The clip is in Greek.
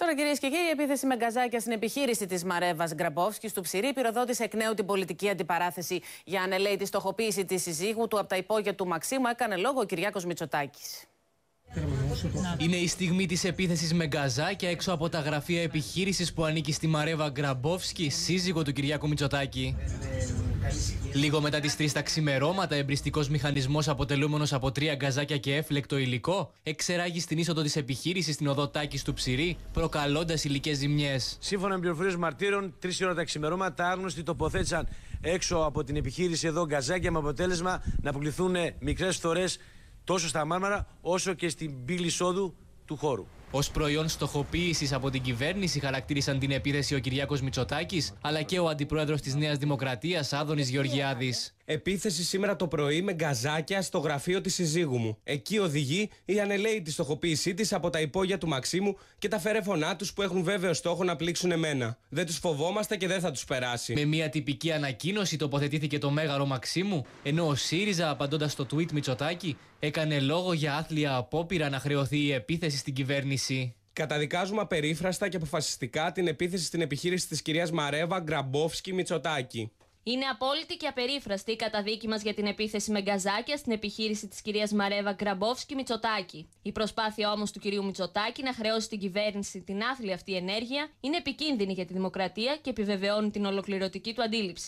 Τώρα, κυρίες και κύριοι, η επίθεση με γκαζάκια στην επιχείρηση της Μαρέβας Γκραμπόφσκης του Ψηρή πυροδότησε εκ νέου την πολιτική αντιπαράθεση για ανελαίτη στοχοποίηση της συζύγου του από τα υπόγεια του Μαξίμου. Έκανε λόγο ο Κυριάκος Μητσοτάκης. Είναι η στιγμή της επίθεσης με γκαζάκια έξω από τα γραφεία επιχείρησης που ανήκει στη Μαρέβα Γκραμπόφσκη, σύζυγο του Κυριάκου Μητσοτάκη. Ε, Λίγο μετά τις τρεις τα ξημερώματα, εμπριστικός μηχανισμός αποτελούμενος από τρία γκαζάκια και έφλεκτο υλικό εξεράγει στην είσοδο της επιχείρησης στην οδό Τάκης του Ψηρή, προκαλώντας υλικές ζημιές. Σύμφωνα με πληροφορίες μαρτύρων, τρεις ώρα τα ξημερώματα άγνωστοι τοποθέτησαν έξω από την επιχείρηση εδώ γκαζάκια με αποτέλεσμα να αποκλειθούν μικρές φθορές τόσο στα μάρμαρα όσο και στην πύλη εισόδου του χώρου. Ως προϊόν στοχοποίησης από την κυβέρνηση χαρακτήρισαν την επίθεση ο Κυριάκος Μητσοτάκης αλλά και ο αντιπρόεδρος της Νέας Δημοκρατίας Άδωνης Γεωργιάδης. Επίθεση σήμερα το πρωί με γκαζάκια στο γραφείο της συζύγου μου. Εκεί οδηγεί η ανελαίτη στοχοποίησή της από τα υπόγεια του Μαξίμου και τα φερέφωνά τους που έχουν βέβαιο στόχο να πλήξουν εμένα. Δεν τους φοβόμαστε και δεν θα τους περάσει. Με μια τυπική ανακοίνωση τοποθετήθηκε το μέγαρο Μαξίμου, ενώ ο ΣΥΡΙΖΑ απαντώντας στο tweet Μητσοτάκη έκανε λόγο για άθλια απόπειρα να χρεωθεί η επίθεση στην κυβέρνηση. Καταδικάζουμε απερίφραστα και αποφασιστικά την επίθεση στην επιχείρηση της κυρίας Μαρέβα Γκραμπόφσκι Μητσοτάκη. Είναι απόλυτη και απερίφραστη η καταδίκη μας για την επίθεση με γκαζάκια στην επιχείρηση της κυρίας Μαρέβα Γκραμπόφσκι Μητσοτάκη. Η προσπάθεια όμως του κυρίου Μητσοτάκη να χρεώσει την κυβέρνηση την άθλια αυτή ενέργεια είναι επικίνδυνη για τη δημοκρατία και επιβεβαιώνει την ολοκληρωτική του αντίληψη.